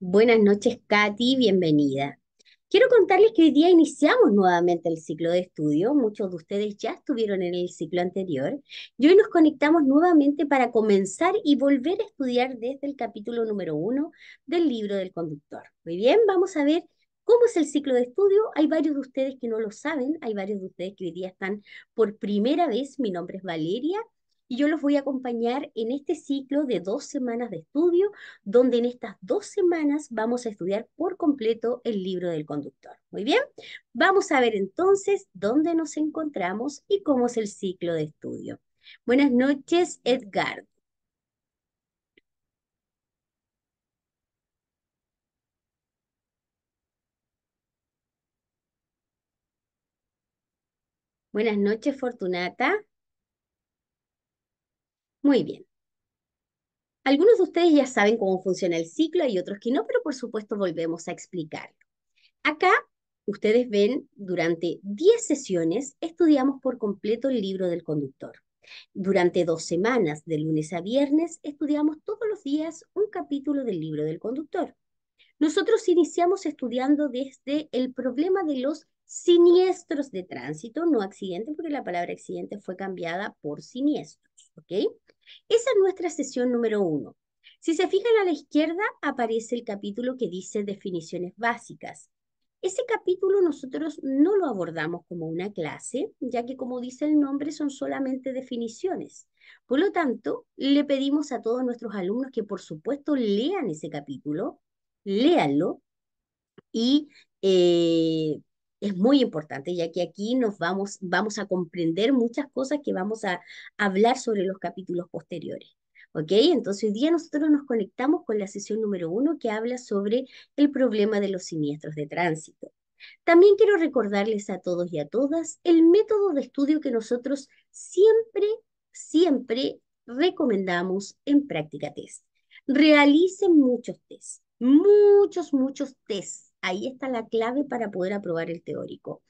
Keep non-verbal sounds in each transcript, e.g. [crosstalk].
Buenas noches, Katy, bienvenida. Quiero contarles que hoy día iniciamos nuevamente el ciclo de estudio. Muchos de ustedes ya estuvieron en el ciclo anterior y hoy nos conectamos nuevamente para comenzar y volver a estudiar desde el capítulo número uno del libro del conductor. Muy bien, vamos a ver cómo es el ciclo de estudio. Hay varios de ustedes que no lo saben, hay varios de ustedes que hoy día están por primera vez. Mi nombre es Valeria y yo los voy a acompañar en este ciclo de dos semanas de estudio, donde en estas dos semanas vamos a estudiar por completo el libro del conductor. Muy bien, vamos a ver entonces dónde nos encontramos y cómo es el ciclo de estudio. Buenas noches, Edgar. Buenas noches, Fortunata. Muy bien. Algunos de ustedes ya saben cómo funciona el ciclo, y otros que no, pero por supuesto volvemos a explicarlo. Acá ustedes ven, durante 10 sesiones estudiamos por completo el libro del conductor. Durante dos semanas, de lunes a viernes, estudiamos todos los días un capítulo del libro del conductor. Nosotros iniciamos estudiando desde el problema de los siniestros de tránsito, no accidente, porque la palabra accidente fue cambiada por siniestro. ¿Ok? Esa es nuestra sesión número uno. Si se fijan a la izquierda, aparece el capítulo que dice definiciones básicas. Ese capítulo nosotros no lo abordamos como una clase, ya que como dice el nombre son solamente definiciones. Por lo tanto, le pedimos a todos nuestros alumnos que por supuesto lean ese capítulo, léanlo y eh, es muy importante, ya que aquí nos vamos, vamos a comprender muchas cosas que vamos a hablar sobre los capítulos posteriores. ¿Ok? Entonces hoy día nosotros nos conectamos con la sesión número uno que habla sobre el problema de los siniestros de tránsito. También quiero recordarles a todos y a todas el método de estudio que nosotros siempre, siempre recomendamos en práctica test. Realicen muchos test, muchos, muchos test Ahí está la clave para poder aprobar el teórico.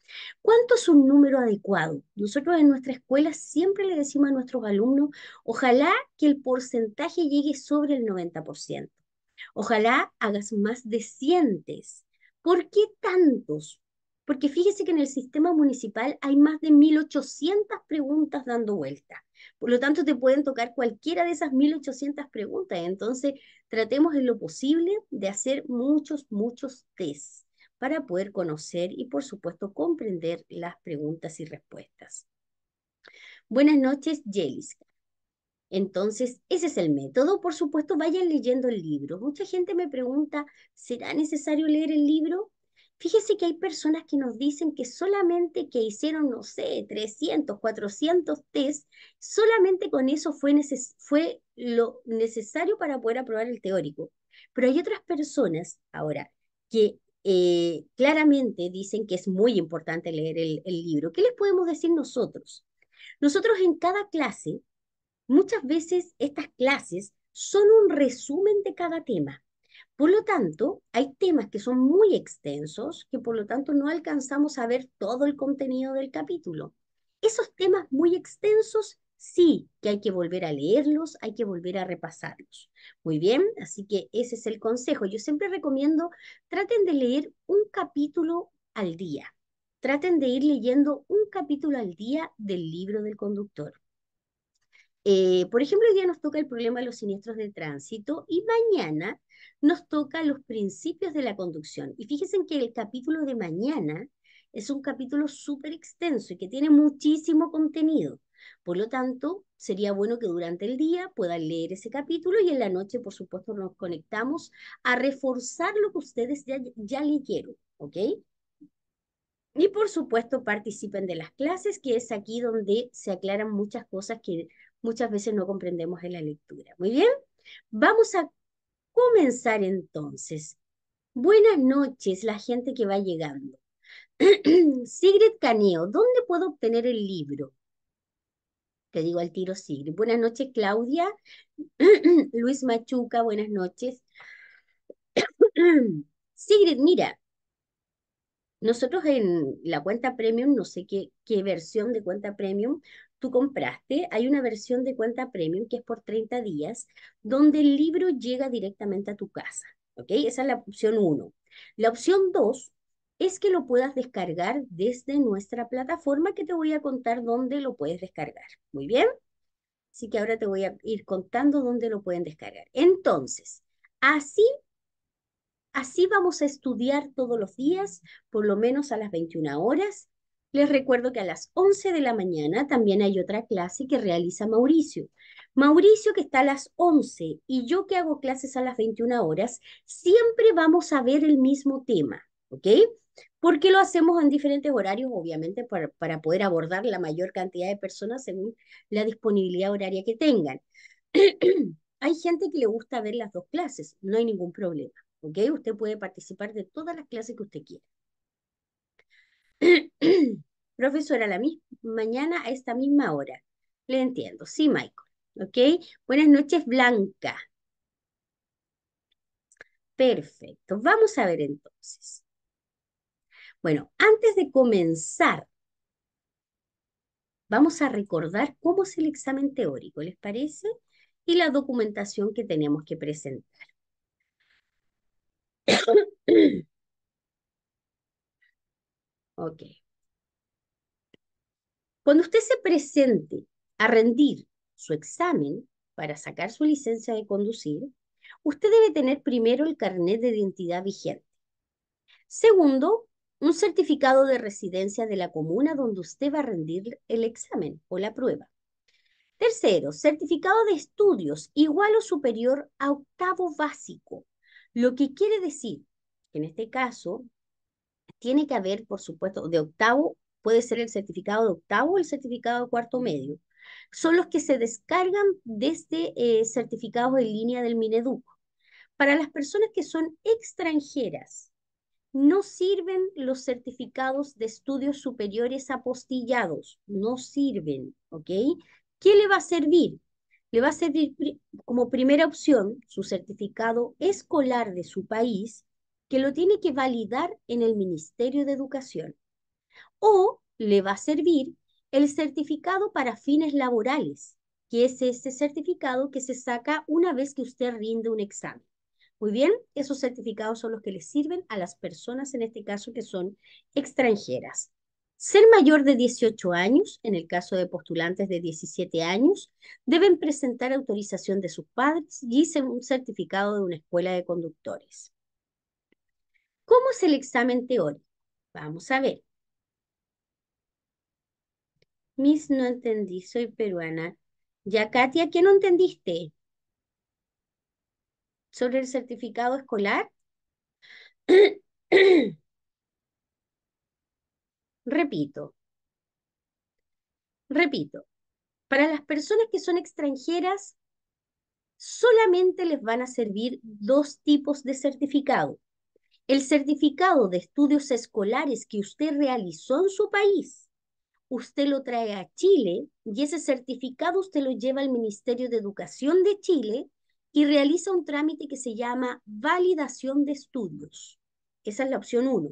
¿Cuánto es un número adecuado? Nosotros en nuestra escuela siempre le decimos a nuestros alumnos, ojalá que el porcentaje llegue sobre el 90%. Ojalá hagas más de ¿Por qué tantos? porque fíjese que en el sistema municipal hay más de 1.800 preguntas dando vuelta. Por lo tanto, te pueden tocar cualquiera de esas 1.800 preguntas. Entonces, tratemos en lo posible de hacer muchos, muchos tests para poder conocer y, por supuesto, comprender las preguntas y respuestas. Buenas noches, Jelis. Entonces, ese es el método. Por supuesto, vayan leyendo el libro. Mucha gente me pregunta, ¿será necesario leer el libro? Fíjese que hay personas que nos dicen que solamente que hicieron, no sé, 300, 400 test, solamente con eso fue, fue lo necesario para poder aprobar el teórico. Pero hay otras personas ahora que eh, claramente dicen que es muy importante leer el, el libro. ¿Qué les podemos decir nosotros? Nosotros en cada clase, muchas veces estas clases son un resumen de cada tema. Por lo tanto, hay temas que son muy extensos, que por lo tanto no alcanzamos a ver todo el contenido del capítulo. Esos temas muy extensos sí que hay que volver a leerlos, hay que volver a repasarlos. Muy bien, así que ese es el consejo. Yo siempre recomiendo, traten de leer un capítulo al día. Traten de ir leyendo un capítulo al día del libro del conductor. Eh, por ejemplo, hoy día nos toca el problema de los siniestros de tránsito y mañana nos toca los principios de la conducción. Y fíjense que el capítulo de mañana es un capítulo súper extenso y que tiene muchísimo contenido. Por lo tanto, sería bueno que durante el día puedan leer ese capítulo y en la noche, por supuesto, nos conectamos a reforzar lo que ustedes ya, ya leyeron, ¿ok? Y por supuesto participen de las clases, que es aquí donde se aclaran muchas cosas que muchas veces no comprendemos en la lectura. Muy bien, vamos a comenzar entonces. Buenas noches, la gente que va llegando. [clears throat] Sigrid Caneo, ¿dónde puedo obtener el libro? Te digo al tiro, Sigrid. Buenas noches, Claudia. [clears throat] Luis Machuca, buenas noches. [clears throat] Sigrid, mira, nosotros en la cuenta premium, no sé qué, qué, versión de cuenta premium, tú compraste, hay una versión de cuenta premium que es por 30 días, donde el libro llega directamente a tu casa. ¿Ok? Esa es la opción uno. La opción 2 es que lo puedas descargar desde nuestra plataforma que te voy a contar dónde lo puedes descargar. Muy bien. Así que ahora te voy a ir contando dónde lo pueden descargar. Entonces, así, así vamos a estudiar todos los días, por lo menos a las 21 horas, les recuerdo que a las 11 de la mañana también hay otra clase que realiza Mauricio. Mauricio que está a las 11 y yo que hago clases a las 21 horas, siempre vamos a ver el mismo tema, ¿ok? porque lo hacemos en diferentes horarios? Obviamente para, para poder abordar la mayor cantidad de personas según la disponibilidad horaria que tengan. [clears throat] hay gente que le gusta ver las dos clases, no hay ningún problema, ¿ok? Usted puede participar de todas las clases que usted quiera. [clears throat] Profesora, la mañana a esta misma hora. Le entiendo. Sí, Michael. ¿Ok? Buenas noches, Blanca. Perfecto. Vamos a ver entonces. Bueno, antes de comenzar, vamos a recordar cómo es el examen teórico, ¿les parece? Y la documentación que tenemos que presentar. [coughs] ok. Cuando usted se presente a rendir su examen para sacar su licencia de conducir, usted debe tener primero el carnet de identidad vigente. Segundo, un certificado de residencia de la comuna donde usted va a rendir el examen o la prueba. Tercero, certificado de estudios igual o superior a octavo básico, lo que quiere decir que en este caso tiene que haber, por supuesto, de octavo puede ser el certificado de octavo o el certificado de cuarto medio, son los que se descargan desde eh, certificados en línea del Mineduc. Para las personas que son extranjeras, no sirven los certificados de estudios superiores apostillados, no sirven, ¿ok? ¿Qué le va a servir? Le va a servir como primera opción su certificado escolar de su país, que lo tiene que validar en el Ministerio de Educación o le va a servir el certificado para fines laborales, que es este certificado que se saca una vez que usted rinde un examen. Muy bien, esos certificados son los que le sirven a las personas, en este caso, que son extranjeras. Ser mayor de 18 años, en el caso de postulantes de 17 años, deben presentar autorización de sus padres y un certificado de una escuela de conductores. ¿Cómo es el examen teórico? Vamos a ver. Miss, no entendí, soy peruana. Ya, Katia, ¿qué no entendiste? ¿Sobre el certificado escolar? [clears throat] repito, repito, para las personas que son extranjeras, solamente les van a servir dos tipos de certificado. El certificado de estudios escolares que usted realizó en su país usted lo trae a Chile y ese certificado usted lo lleva al Ministerio de Educación de Chile y realiza un trámite que se llama validación de estudios. Esa es la opción uno.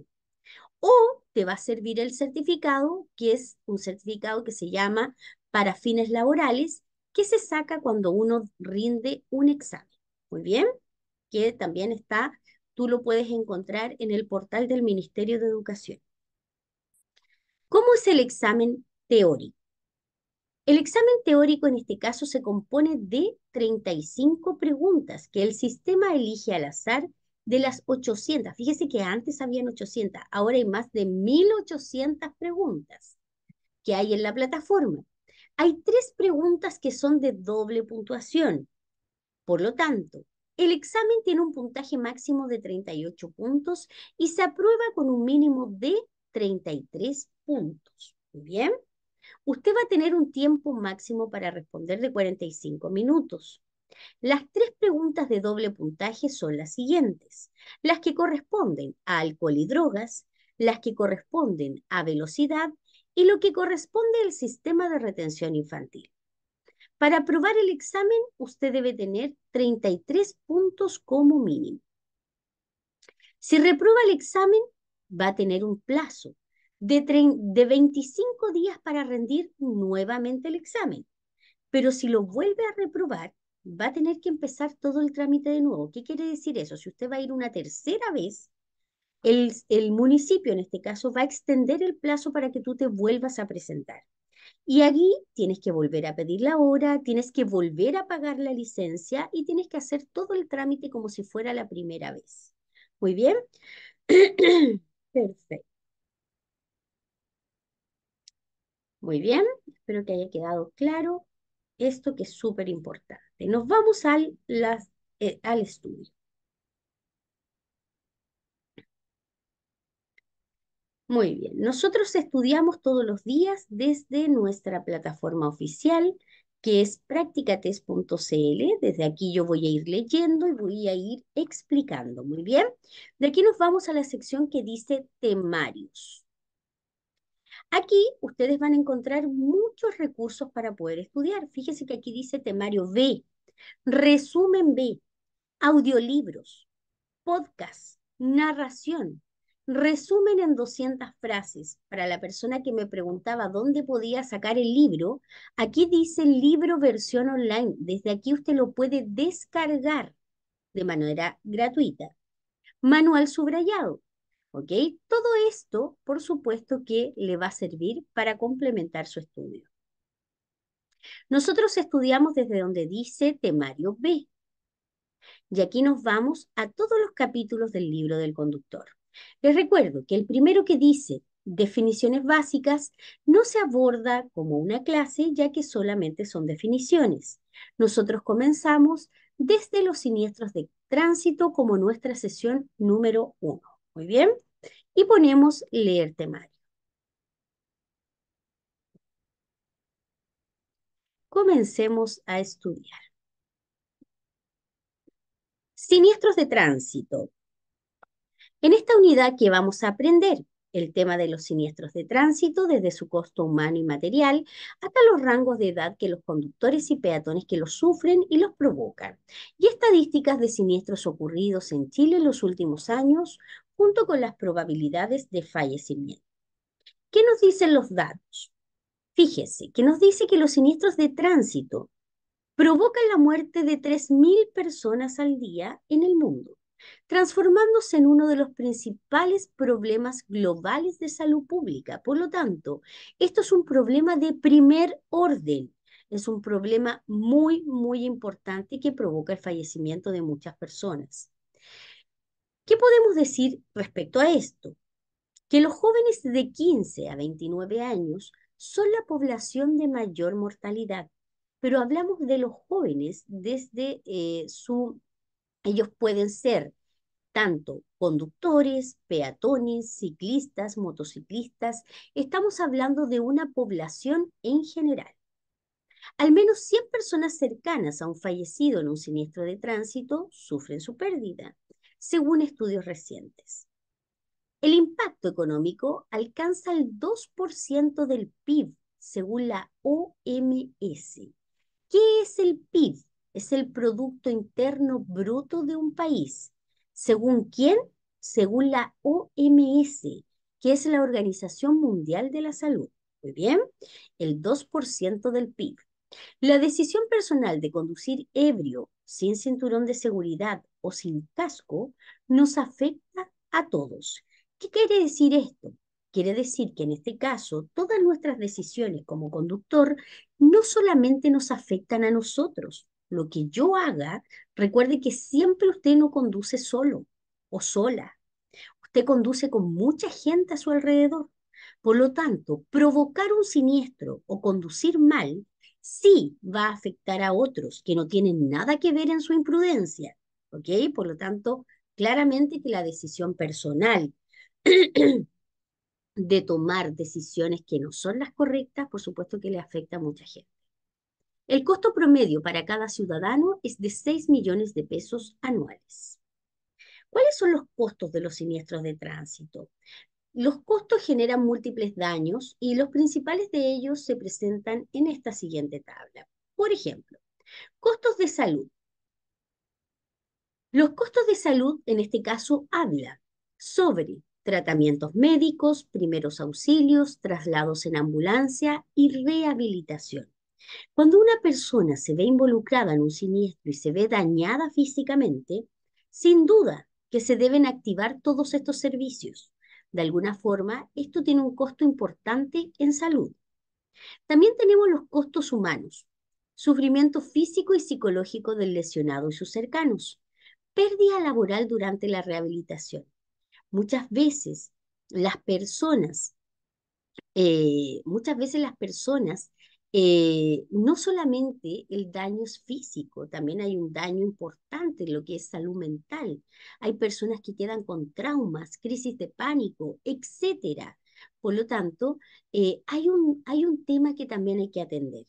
O te va a servir el certificado, que es un certificado que se llama para fines laborales, que se saca cuando uno rinde un examen. Muy bien, que también está, tú lo puedes encontrar en el portal del Ministerio de Educación. ¿Cómo es el examen teórico? El examen teórico en este caso se compone de 35 preguntas que el sistema elige al azar de las 800. Fíjese que antes habían 800, ahora hay más de 1800 preguntas que hay en la plataforma. Hay tres preguntas que son de doble puntuación. Por lo tanto, el examen tiene un puntaje máximo de 38 puntos y se aprueba con un mínimo de 33 puntos puntos. bien. Usted va a tener un tiempo máximo para responder de 45 minutos. Las tres preguntas de doble puntaje son las siguientes. Las que corresponden a alcohol y drogas, las que corresponden a velocidad y lo que corresponde al sistema de retención infantil. Para aprobar el examen, usted debe tener 33 puntos como mínimo. Si reprueba el examen, va a tener un plazo de, de 25 días para rendir nuevamente el examen. Pero si lo vuelve a reprobar, va a tener que empezar todo el trámite de nuevo. ¿Qué quiere decir eso? Si usted va a ir una tercera vez, el, el, municipio en este caso va a extender el plazo para que tú te vuelvas a presentar. Y allí tienes que volver a pedir la hora, tienes que volver a pagar la licencia y tienes que hacer todo el trámite como si fuera la primera vez. Muy bien. [clears throat] Perfecto. Muy bien, espero que haya quedado claro esto que es súper importante. Nos vamos al, eh, al estudio. Muy bien, nosotros estudiamos todos los días desde nuestra plataforma oficial, que es practicates.cl. Desde aquí yo voy a ir leyendo y voy a ir explicando. Muy bien, de aquí nos vamos a la sección que dice temarios. Aquí ustedes van a encontrar muchos recursos para poder estudiar. Fíjense que aquí dice temario B, resumen B, audiolibros, podcast, narración, resumen en 200 frases. Para la persona que me preguntaba dónde podía sacar el libro, aquí dice libro versión online. Desde aquí usted lo puede descargar de manera gratuita. Manual subrayado. Todo esto, por supuesto, que le va a servir para complementar su estudio. Nosotros estudiamos desde donde dice temario B. Y aquí nos vamos a todos los capítulos del libro del conductor. Les recuerdo que el primero que dice definiciones básicas no se aborda como una clase ya que solamente son definiciones. Nosotros comenzamos desde los siniestros de tránsito como nuestra sesión número uno. Muy bien y ponemos leer temario. Comencemos a estudiar. Siniestros de tránsito. En esta unidad que vamos a aprender el tema de los siniestros de tránsito desde su costo humano y material hasta los rangos de edad que los conductores y peatones que los sufren y los provocan, y estadísticas de siniestros ocurridos en Chile en los últimos años junto con las probabilidades de fallecimiento. ¿Qué nos dicen los datos? Fíjese, que nos dice que los siniestros de tránsito provocan la muerte de 3.000 personas al día en el mundo, transformándose en uno de los principales problemas globales de salud pública. Por lo tanto, esto es un problema de primer orden. Es un problema muy, muy importante que provoca el fallecimiento de muchas personas. ¿Qué podemos decir respecto a esto? Que los jóvenes de 15 a 29 años son la población de mayor mortalidad, pero hablamos de los jóvenes desde eh, su... Ellos pueden ser tanto conductores, peatones, ciclistas, motociclistas, estamos hablando de una población en general. Al menos 100 personas cercanas a un fallecido en un siniestro de tránsito sufren su pérdida según estudios recientes. El impacto económico alcanza el 2% del PIB, según la OMS. ¿Qué es el PIB? Es el Producto Interno Bruto de un país. ¿Según quién? Según la OMS, que es la Organización Mundial de la Salud. Muy bien, el 2% del PIB. La decisión personal de conducir ebrio, sin cinturón de seguridad o sin casco nos afecta a todos. ¿Qué quiere decir esto? Quiere decir que en este caso todas nuestras decisiones como conductor no solamente nos afectan a nosotros. Lo que yo haga, recuerde que siempre usted no conduce solo o sola. Usted conduce con mucha gente a su alrededor. Por lo tanto, provocar un siniestro o conducir mal sí va a afectar a otros que no tienen nada que ver en su imprudencia. ¿Ok? Por lo tanto, claramente que la decisión personal [clears throat] de tomar decisiones que no son las correctas, por supuesto que le afecta a mucha gente. El costo promedio para cada ciudadano es de 6 millones de pesos anuales. ¿Cuáles son los costos de los siniestros de tránsito? Los costos generan múltiples daños y los principales de ellos se presentan en esta siguiente tabla. Por ejemplo, costos de salud. Los costos de salud, en este caso, habla sobre tratamientos médicos, primeros auxilios, traslados en ambulancia y rehabilitación. Cuando una persona se ve involucrada en un siniestro y se ve dañada físicamente, sin duda que se deben activar todos estos servicios. De alguna forma, esto tiene un costo importante en salud. También tenemos los costos humanos, sufrimiento físico y psicológico del lesionado y sus cercanos, pérdida laboral durante la rehabilitación. Muchas veces las personas, eh, muchas veces las personas eh, no solamente el daño es físico, también hay un daño importante en lo que es salud mental. Hay personas que quedan con traumas, crisis de pánico, etcétera. Por lo tanto, eh, hay, un, hay un tema que también hay que atender.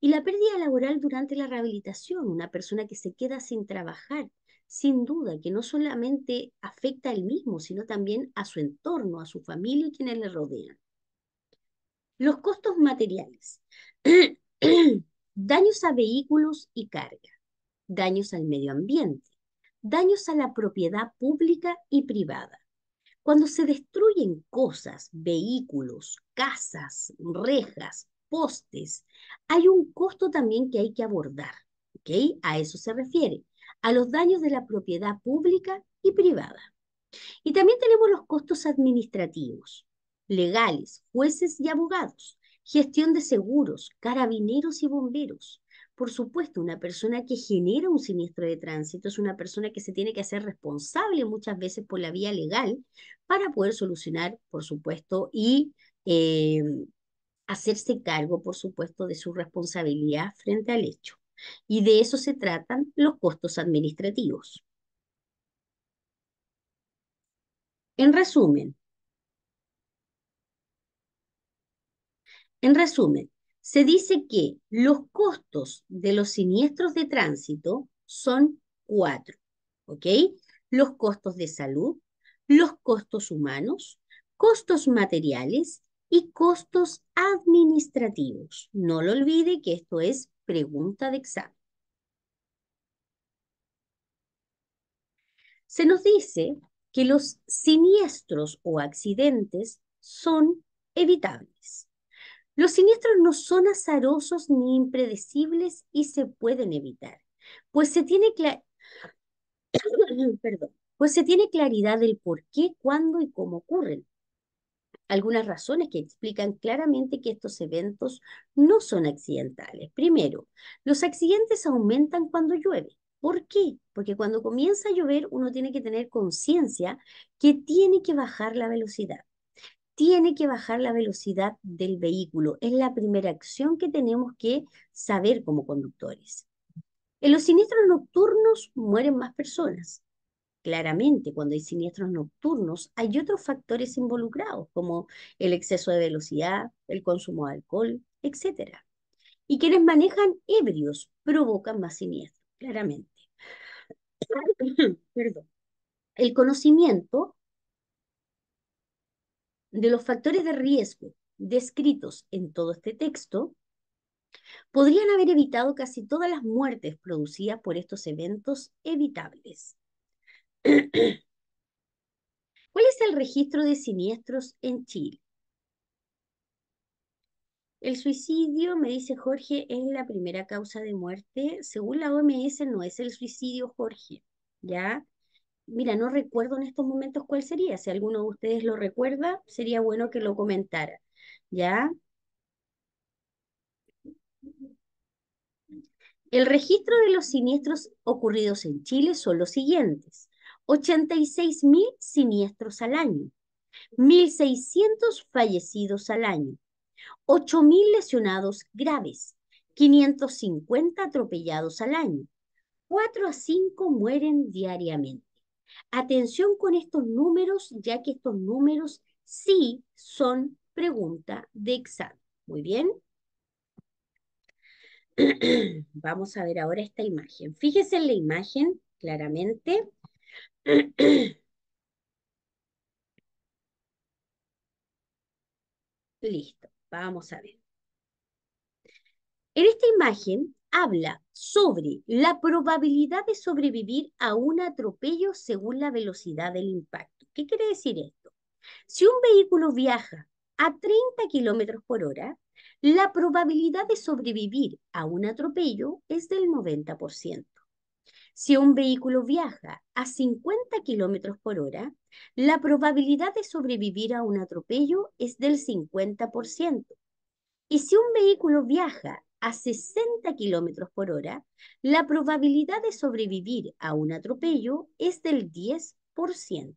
Y la pérdida laboral durante la rehabilitación, una persona que se queda sin trabajar, sin duda que no solamente afecta a mismo, sino también a su entorno, a su familia y quienes le rodean. Los costos materiales. [clears throat] daños a vehículos y carga. Daños al medio ambiente. Daños a la propiedad pública y privada. Cuando se destruyen cosas, vehículos, casas, rejas, postes, hay un costo también que hay que abordar. ¿ok? A eso se refiere. A los daños de la propiedad pública y privada. Y también tenemos los costos administrativos legales, jueces y abogados, gestión de seguros, carabineros y bomberos. Por supuesto, una persona que genera un siniestro de tránsito es una persona que se tiene que hacer responsable muchas veces por la vía legal para poder solucionar, por supuesto, y eh, hacerse cargo, por supuesto, de su responsabilidad frente al hecho. Y de eso se tratan los costos administrativos. En resumen, En resumen, se dice que los costos de los siniestros de tránsito son cuatro, ¿ok? Los costos de salud, los costos humanos, costos materiales y costos administrativos. No lo olvide que esto es pregunta de examen. Se nos dice que los siniestros o accidentes son evitables. Los siniestros no son azarosos ni impredecibles y se pueden evitar, pues se tiene, [coughs] Perdón. Pues se tiene claridad del por qué, cuándo y cómo ocurren. Algunas razones que explican claramente que estos eventos no son accidentales. Primero, los accidentes aumentan cuando llueve. ¿Por qué? Porque cuando comienza a llover uno tiene que tener conciencia que tiene que bajar la velocidad tiene que bajar la velocidad del vehículo. Es la primera acción que tenemos que saber como conductores. En los siniestros nocturnos mueren más personas. Claramente, cuando hay siniestros nocturnos, hay otros factores involucrados, como el exceso de velocidad, el consumo de alcohol, etc. Y quienes manejan ebrios provocan más siniestros, claramente. [coughs] Perdón. El conocimiento de los factores de riesgo descritos en todo este texto, podrían haber evitado casi todas las muertes producidas por estos eventos evitables. [clears throat] ¿Cuál es el registro de siniestros en Chile? El suicidio, me dice Jorge, es la primera causa de muerte. Según la OMS, no es el suicidio, Jorge. ¿Ya? mira, no recuerdo en estos momentos cuál sería. Si alguno de ustedes lo recuerda, sería bueno que lo comentara. ¿Ya? El registro de los siniestros ocurridos en Chile son los siguientes. 86.000 siniestros al año, 1.600 fallecidos al año, 8.000 lesionados graves, 550 atropellados al año, 4 a 5 mueren diariamente. Atención con estos números, ya que estos números sí son pregunta de examen. Muy bien. [clears throat] Vamos a ver ahora esta imagen. Fíjese en la imagen claramente. [clears throat] Listo, vamos a ver. En esta imagen habla sobre la probabilidad de sobrevivir a un atropello según la velocidad del impacto. ¿Qué quiere decir esto? Si un vehículo viaja a 30 kilómetros por hora, la probabilidad de sobrevivir a un atropello es del 90%. Si un vehículo viaja a 50 kilómetros por hora, la probabilidad de sobrevivir a un atropello es del 50%. Y si un vehículo viaja a 60 kilómetros por hora, la probabilidad de sobrevivir a un atropello es del 10%.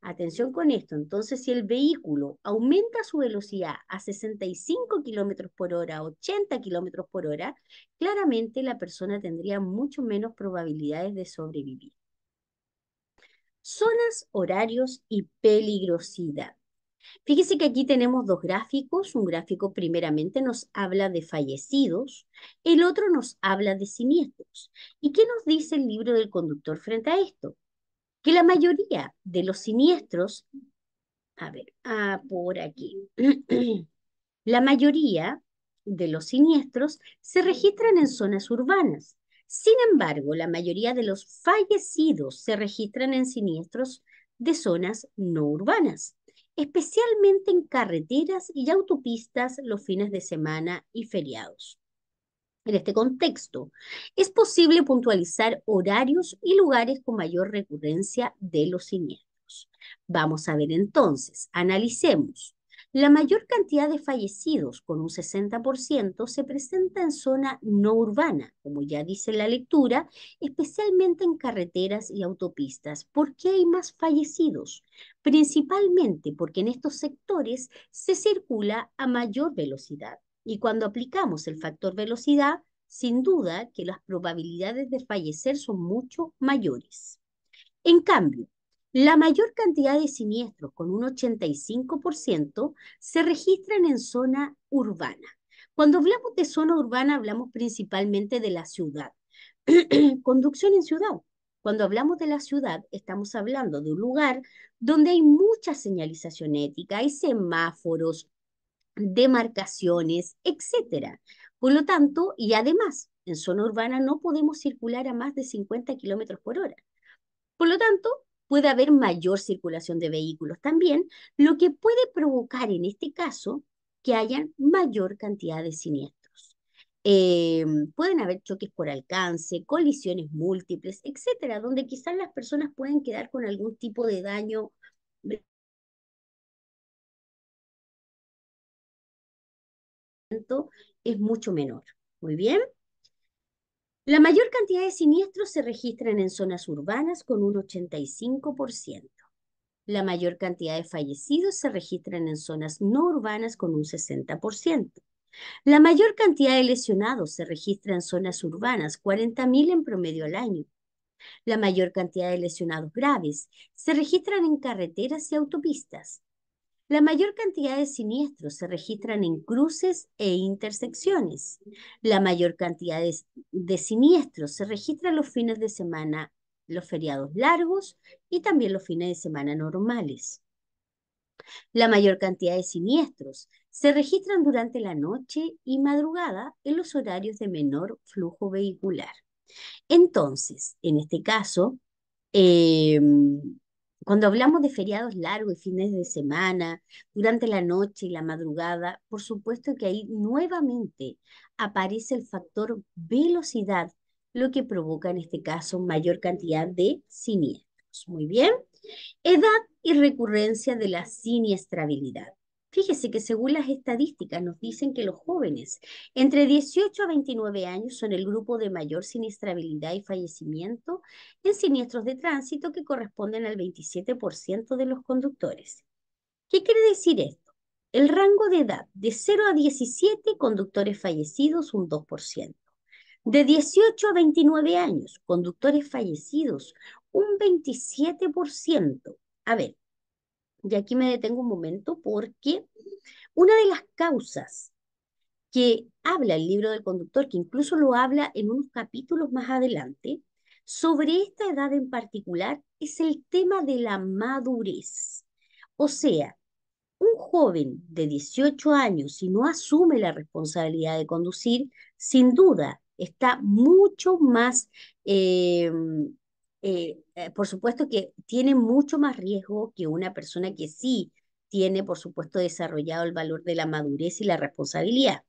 Atención con esto, entonces si el vehículo aumenta su velocidad a 65 kilómetros por hora, 80 kilómetros por hora, claramente la persona tendría mucho menos probabilidades de sobrevivir. Zonas, horarios y peligrosidad. Fíjese que aquí tenemos dos gráficos. Un gráfico primeramente nos habla de fallecidos, el otro nos habla de siniestros. ¿Y qué nos dice el libro del conductor frente a esto? Que la mayoría de los siniestros, a ver, ah, por aquí, [clears throat] la mayoría de los siniestros se registran en zonas urbanas. Sin embargo, la mayoría de los fallecidos se registran en siniestros de zonas no urbanas especialmente en carreteras y autopistas los fines de semana y feriados. En este contexto, es posible puntualizar horarios y lugares con mayor recurrencia de los siniestros. Vamos a ver entonces, analicemos la mayor cantidad de fallecidos, con un 60%, se presenta en zona no urbana, como ya dice la lectura, especialmente en carreteras y autopistas. ¿Por qué hay más fallecidos? Principalmente porque en estos sectores se circula a mayor velocidad. Y cuando aplicamos el factor velocidad, sin duda que las probabilidades de fallecer son mucho mayores. En cambio, la mayor cantidad de siniestros, con un 85%, se registran en zona urbana. Cuando hablamos de zona urbana, hablamos principalmente de la ciudad. [clears throat] Conducción en ciudad. Cuando hablamos de la ciudad, estamos hablando de un lugar donde hay mucha señalización ética, hay semáforos, demarcaciones, etc. Por lo tanto, y además, en zona urbana no podemos circular a más de 50 kilómetros por hora. Por lo tanto, puede haber mayor circulación de vehículos también, lo que puede provocar en este caso que haya mayor cantidad de siniestros. Eh, pueden haber choques por alcance, colisiones múltiples, etcétera, donde quizás las personas pueden quedar con algún tipo de daño es mucho menor. Muy bien. La mayor cantidad de siniestros se registran en zonas urbanas con un 85%. La mayor cantidad de fallecidos se registran en zonas no urbanas con un 60%. La mayor cantidad de lesionados se registra en zonas urbanas, 40.000 en promedio al año. La mayor cantidad de lesionados graves se registran en carreteras y autopistas, la mayor cantidad de siniestros se registran en cruces e intersecciones. La mayor cantidad de, siniestros se registran los fines de semana, los feriados largos y también los fines de semana normales. La mayor cantidad de siniestros se registran durante la noche y madrugada en los horarios de menor flujo vehicular. Entonces, en este caso, em, cuando hablamos de feriados largos y fines de semana, durante la noche y la madrugada, por supuesto que ahí nuevamente aparece el factor velocidad, lo que provoca en este caso mayor cantidad de siniestros. Muy bien. Edad y recurrencia de la siniestrabilidad. Fíjese que según las estadísticas nos dicen que los jóvenes entre 18 a 29 años son el grupo de mayor siniestrabilidad y fallecimiento en siniestros de tránsito que corresponden al 27% de los conductores. ¿Qué quiere decir esto? El rango de edad de 0 a 17, conductores fallecidos un 2%. De 18 a 29 años, conductores fallecidos un 27%. A ver, y aquí me detengo un momento porque una de las causas que habla el libro del conductor, que incluso lo habla en unos capítulos más adelante, sobre esta edad en particular, es el tema de la madurez. O sea, un joven de 18 años, si no asume la responsabilidad de conducir, sin duda está mucho más eh, eh, eh, por supuesto que tiene mucho más riesgo que una persona que sí tiene, por supuesto, desarrollado el valor de la madurez y la responsabilidad.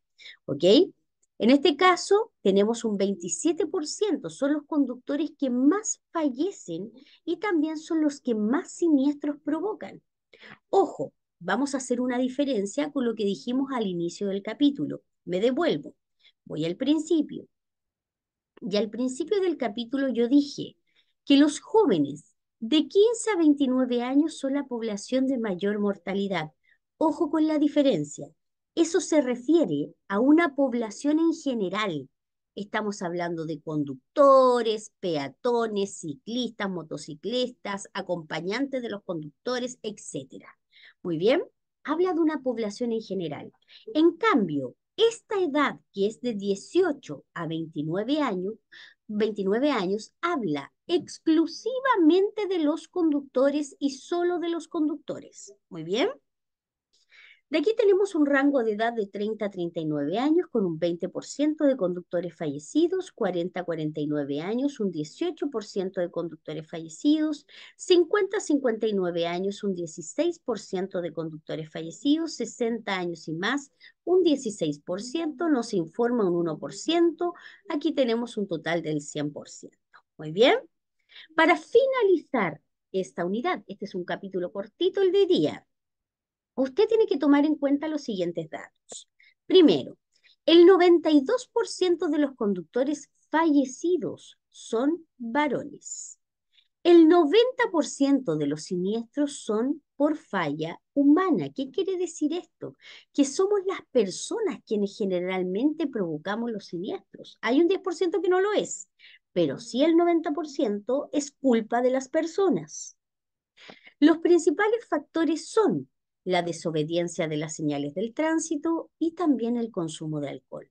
¿Ok? En este caso, tenemos un 27%, son los conductores que más fallecen y también son los que más siniestros provocan. Ojo, vamos a hacer una diferencia con lo que dijimos al inicio del capítulo. Me devuelvo, voy al principio. Y al principio del capítulo yo dije, que los jóvenes de 15 a 29 años son la población de mayor mortalidad. Ojo con la diferencia. Eso se refiere a una población en general. Estamos hablando de conductores, peatones, ciclistas, motociclistas, acompañantes de los conductores, etc. Muy bien, habla de una población en general. En cambio, esta edad, que es de 18 a 29 años, 29 años, habla exclusivamente de los conductores y solo de los conductores. Muy bien. De aquí tenemos un rango de edad de 30 a 39 años con un 20% de conductores fallecidos, 40 a 49 años un 18% de conductores fallecidos, 50 a 59 años un 16% de conductores fallecidos, 60 años y más un 16%, nos informa un 1%, aquí tenemos un total del 100%. Muy bien. Para finalizar esta unidad, este es un capítulo cortito el de día usted tiene que tomar en cuenta los siguientes datos. Primero, el 92% de los conductores fallecidos son varones. El 90% de los siniestros son por falla humana. ¿Qué quiere decir esto? Que somos las personas quienes generalmente provocamos los siniestros. Hay un 10% que no lo es, pero sí el 90% es culpa de las personas. Los principales factores son la desobediencia de las señales del tránsito y también el consumo de alcohol.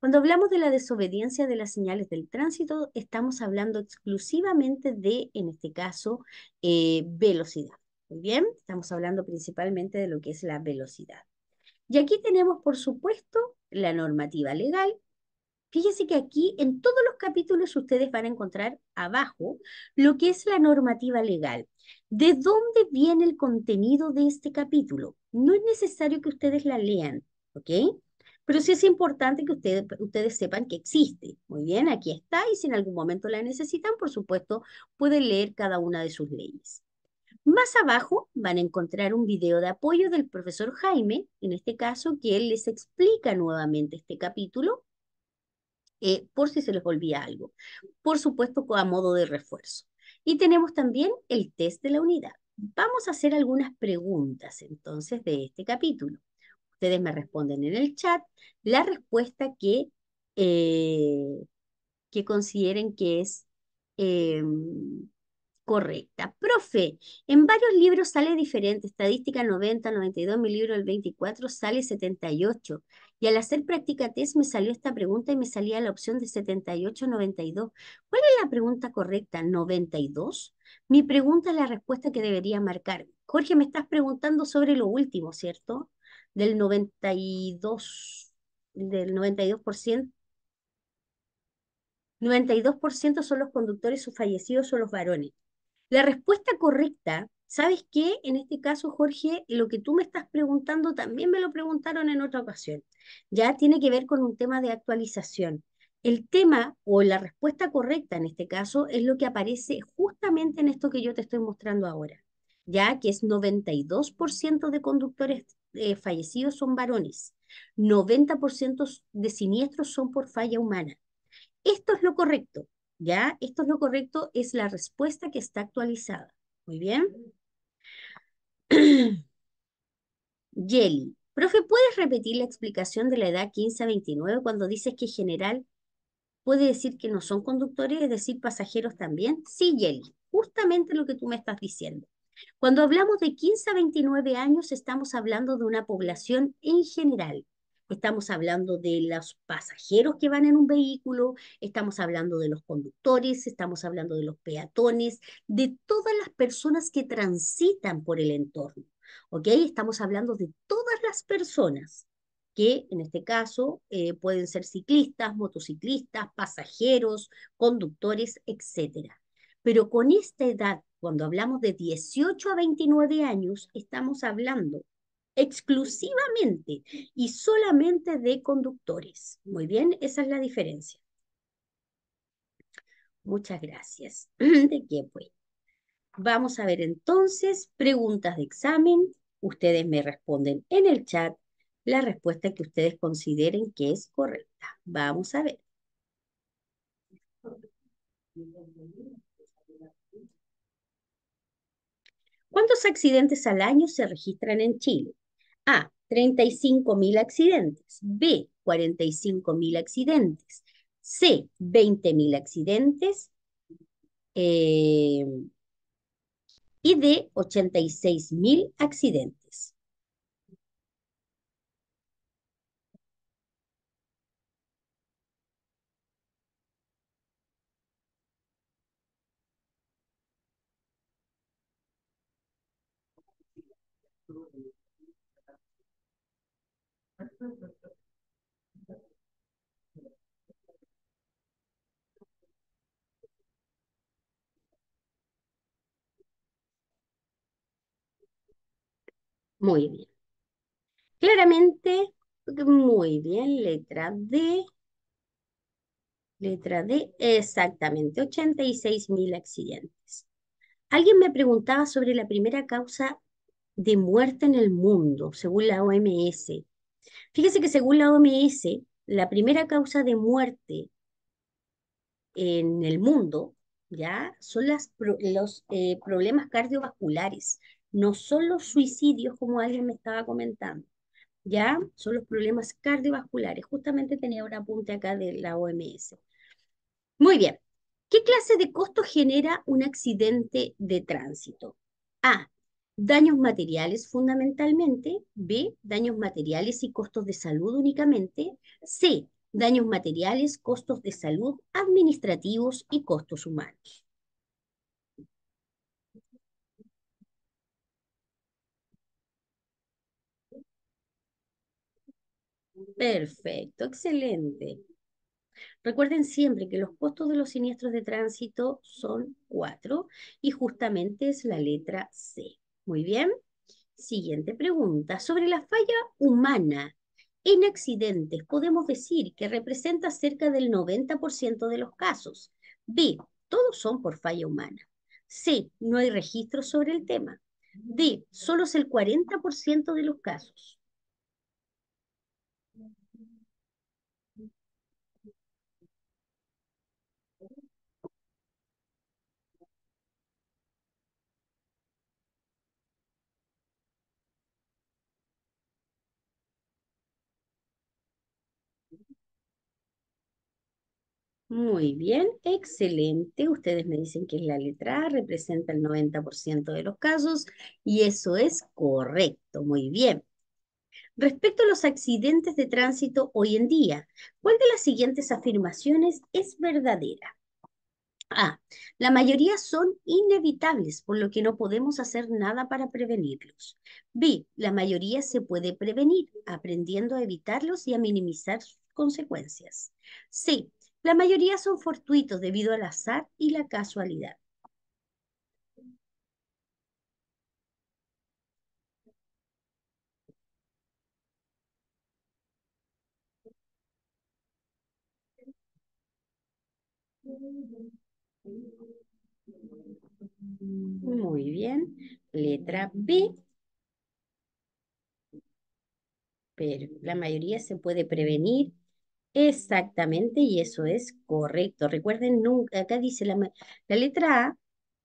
Cuando hablamos de la desobediencia de las señales del tránsito, estamos hablando exclusivamente de, en este caso, eh, velocidad. Muy bien, estamos hablando principalmente de lo que es la velocidad. Y aquí tenemos, por supuesto, la normativa legal Fíjense que aquí en todos los capítulos ustedes van a encontrar abajo lo que es la normativa legal. ¿De dónde viene el contenido de este capítulo? No es necesario que ustedes la lean, ¿ok? Pero sí es importante que ustedes, ustedes sepan que existe. Muy bien, aquí está y si en algún momento la necesitan, por supuesto, pueden leer cada una de sus leyes. Más abajo van a encontrar un video de apoyo del profesor Jaime, en este caso, que él les explica nuevamente este capítulo eh, por si se les volvía algo. Por supuesto, a modo de refuerzo. Y tenemos también el test de la unidad. Vamos a hacer algunas preguntas entonces de este capítulo. Ustedes me responden en el chat la respuesta que, eh, que consideren que es eh, correcta. Profe, en varios libros sale diferente, estadística 90, 92, mi libro el 24 sale 78. Y al hacer práctica test me salió esta pregunta y me salía la opción de 78-92. ¿Cuál es la pregunta correcta? ¿92? Mi pregunta es la respuesta que debería marcar. Jorge, me estás preguntando sobre lo último, ¿cierto? Del 92, del 92%. 92% son los conductores, sus fallecidos son los varones. La respuesta correcta ¿Sabes qué? En este caso, Jorge, lo que tú me estás preguntando también me lo preguntaron en otra ocasión. Ya tiene que ver con un tema de actualización. El tema o la respuesta correcta en este caso es lo que aparece justamente en esto que yo te estoy mostrando ahora, ya que es 92% de conductores eh, fallecidos son varones, 90% de siniestros son por falla humana. Esto es lo correcto, ¿ya? Esto es lo correcto, es la respuesta que está actualizada. Muy bien. [clears throat] Yeli, profe, ¿puedes repetir la explicación de la edad 15 a 29 cuando dices que general puede decir que no son conductores, es decir, pasajeros también? Sí, Yeli, justamente lo que tú me estás diciendo. Cuando hablamos de 15 a 29 años, estamos hablando de una población en general. Estamos hablando de los pasajeros que van en un vehículo, estamos hablando de los conductores, estamos hablando de los peatones, de todas las personas que transitan por el entorno. ¿Ok? Estamos hablando de todas las personas que en este caso eh, pueden ser ciclistas, motociclistas, pasajeros, conductores, etc. Pero con esta edad, cuando hablamos de 18 a 29 años, estamos hablando exclusivamente y solamente de conductores. Muy bien, esa es la diferencia. Muchas gracias. [clears throat] ¿De qué fue. Vamos a ver entonces preguntas de examen. Ustedes me responden en el chat la respuesta que ustedes consideren que es correcta. Vamos a ver. ¿Cuántos accidentes al año se registran en Chile? A, 35.000 accidentes. B, 45.000 accidentes. C, 20.000 accidentes. Eh, y D, 86.000 accidentes. Muy bien. Claramente, muy bien, letra D. Letra D, exactamente, 86.000 accidentes. Alguien me preguntaba sobre la primera causa de muerte en el mundo, según la OMS. Fíjese que según la OMS, la primera causa de muerte en el mundo, ¿ya? Son los eh, problemas cardiovasculares, no son los suicidios como alguien me estaba comentando, ¿ya? Son los problemas cardiovasculares. Justamente tenía un apunte acá de la OMS. Muy bien. ¿Qué clase de costo genera un accidente de tránsito? A. Daños materiales fundamentalmente. B. Daños materiales y costos de salud únicamente. C. Daños materiales, costos de salud administrativos y costos humanos. Perfecto, excelente. Recuerden siempre que los costos de los siniestros de tránsito son cuatro y justamente es la letra C. Muy bien. Siguiente pregunta. Sobre la falla humana en accidentes, podemos decir que representa cerca del 90% de los casos. B. Todos son por falla humana. C. No hay registro sobre el tema. D. Solo es el 40% de los casos. Muy bien, excelente. Ustedes me dicen que es la letra A, representa el 90% de los casos y eso es correcto. Muy bien. Respecto a los accidentes de tránsito hoy en día, ¿cuál de las siguientes afirmaciones es verdadera? A. La mayoría son inevitables, por lo que no podemos hacer nada para prevenirlos. B. La mayoría se puede prevenir, aprendiendo a evitarlos y a minimizar sus consecuencias. C. La mayoría son fortuitos debido al azar y la casualidad. Muy bien. Letra B. Pero la mayoría se puede prevenir Exactamente, y eso es correcto. Recuerden, nunca, acá dice la, la letra A,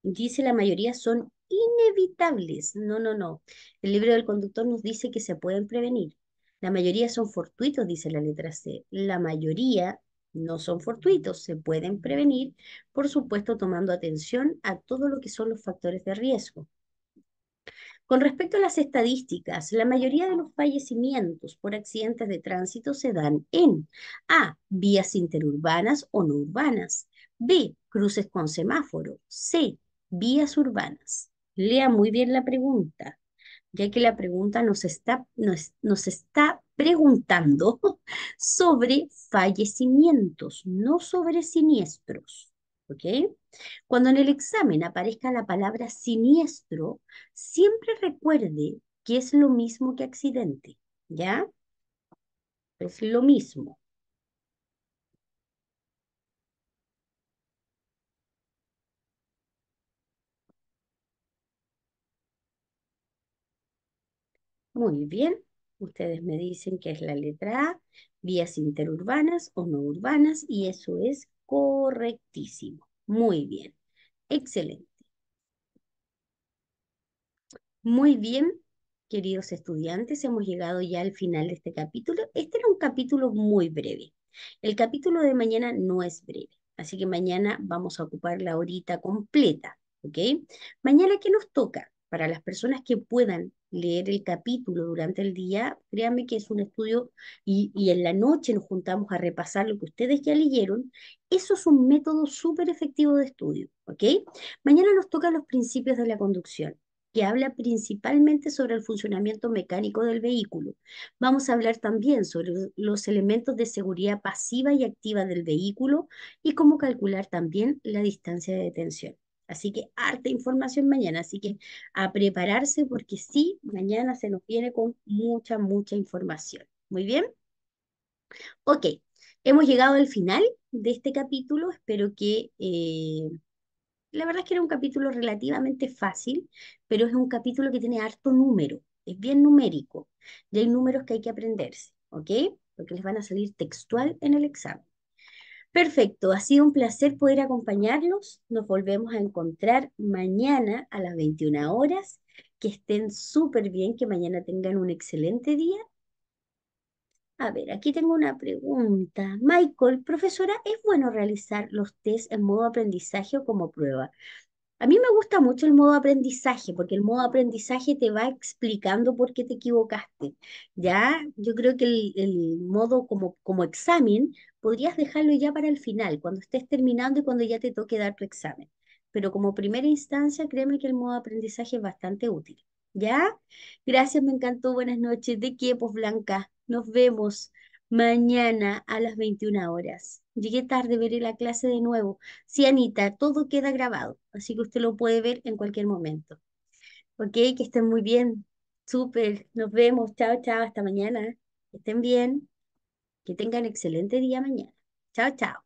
dice la mayoría son inevitables. No, no, no. El libro del conductor nos dice que se pueden prevenir. La mayoría son fortuitos, dice la letra C. La mayoría no son fortuitos, se pueden prevenir, por supuesto, tomando atención a todo lo que son los factores de riesgo. Con respecto a las estadísticas, la mayoría de los fallecimientos por accidentes de tránsito se dan en A. Vías interurbanas o no urbanas. B. Cruces con semáforo. C. Vías urbanas. Lea muy bien la pregunta, ya que la pregunta nos está, nos, nos está preguntando [laughs] sobre fallecimientos, no sobre siniestros. ¿ok? Cuando en el examen aparezca la palabra siniestro, siempre recuerde que es lo mismo que accidente, ¿ya? Es lo mismo. Muy bien, ustedes me dicen que es la letra A, vías interurbanas o no urbanas, y eso es Correctísimo. Muy bien. Excelente. Muy bien, queridos estudiantes, hemos llegado ya al final de este capítulo. Este era un capítulo muy breve. El capítulo de mañana no es breve, así que mañana vamos a ocupar la horita completa, ¿ok? Mañana, ¿qué nos toca? Para las personas que puedan leer el capítulo durante el día, créanme que es un estudio y, en la noche nos juntamos a repasar lo que ustedes ya leyeron, eso es un método súper efectivo de estudio, ¿ok? Mañana nos toca los principios de la conducción que habla principalmente sobre el funcionamiento mecánico del vehículo. Vamos a hablar también sobre los elementos de seguridad pasiva y activa del vehículo y cómo calcular también la distancia de detención. Así que harta información mañana, así que a prepararse porque sí, mañana se nos viene con mucha, mucha información. Muy bien. Ok, hemos llegado al final de este capítulo. Espero que... Eh, la verdad es que era un capítulo relativamente fácil, pero es un capítulo que tiene harto número, es bien numérico, y hay números que hay que aprenderse, ¿ok? Porque les van a salir textual en el examen. Perfecto, ha sido un placer poder acompañarlos. Nos volvemos a encontrar mañana a las 21 horas. Que estén súper bien, que mañana tengan un excelente día. A ver, aquí tengo una pregunta. Michael, profesora, ¿es bueno realizar los test en modo aprendizaje o como prueba? A mí me gusta mucho el modo aprendizaje, porque el modo aprendizaje te va explicando por qué te equivocaste. Ya, yo creo que el, modo como, como examen podrías dejarlo ya para el final, cuando estés terminando y cuando ya te toque dar tu examen. Pero como primera instancia, créeme que el modo aprendizaje es bastante útil. ¿Ya? Gracias, me encantó. Buenas noches. ¿De qué, Blanca? Nos vemos mañana a las 21 horas. Llegué tarde, veré la clase de nuevo. Sí, Anita, todo queda grabado, así que usted lo puede ver en cualquier momento. Ok, que estén muy bien. Súper, nos vemos. Chao, chao, hasta mañana. Que estén bien. Que tengan excelente día mañana. Chao, chao.